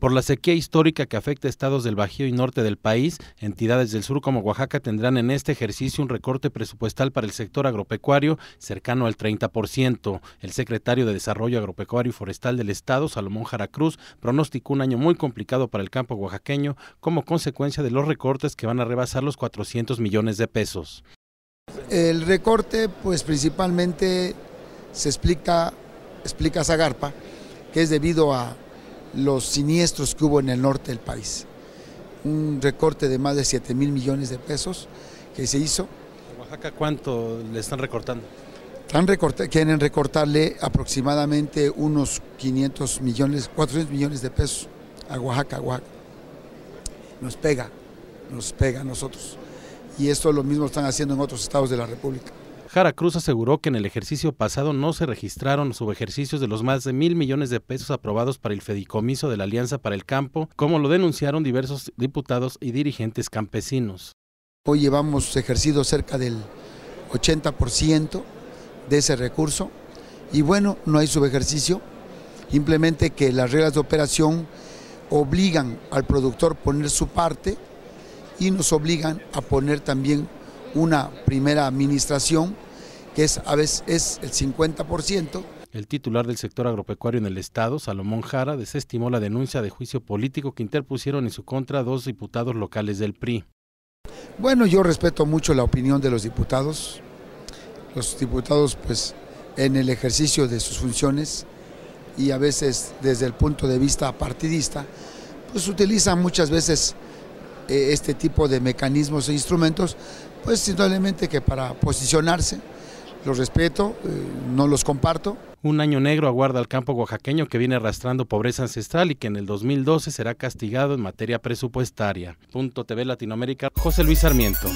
Por la sequía histórica que afecta a estados del Bajío y norte del país, entidades del sur como Oaxaca tendrán en este ejercicio un recorte presupuestal para el sector agropecuario cercano al 30%. El secretario de Desarrollo Agropecuario y Forestal del Estado, Salomón Jaracruz, pronosticó un año muy complicado para el campo oaxaqueño como consecuencia de los recortes que van a rebasar los 400 millones de pesos. El recorte, pues principalmente se explica, explica Zagarpa, que es debido a los siniestros que hubo en el norte del país. Un recorte de más de 7 mil millones de pesos que se hizo. ¿A Oaxaca cuánto le están recortando? quieren recortarle aproximadamente unos 500 millones, 400 millones de pesos a Oaxaca, Oaxaca. Nos pega, nos pega a nosotros. Y esto lo mismo están haciendo en otros estados de la República. Jara Cruz aseguró que en el ejercicio pasado no se registraron subejercicios de los más de mil millones de pesos aprobados para el fedicomiso de la Alianza para el Campo, como lo denunciaron diversos diputados y dirigentes campesinos. Hoy llevamos ejercido cerca del 80% de ese recurso y bueno, no hay subejercicio, simplemente que las reglas de operación obligan al productor a poner su parte y nos obligan a poner también una primera administración, que es a veces es el 50%. El titular del sector agropecuario en el Estado, Salomón Jara, desestimó la denuncia de juicio político que interpusieron en su contra dos diputados locales del PRI. Bueno, yo respeto mucho la opinión de los diputados. Los diputados, pues, en el ejercicio de sus funciones y a veces desde el punto de vista partidista, pues utilizan muchas veces eh, este tipo de mecanismos e instrumentos, pues indudablemente que para posicionarse, los respeto, eh, no los comparto. Un año negro aguarda al campo oaxaqueño que viene arrastrando pobreza ancestral y que en el 2012 será castigado en materia presupuestaria. TV Latinoamérica, José Luis Sarmiento.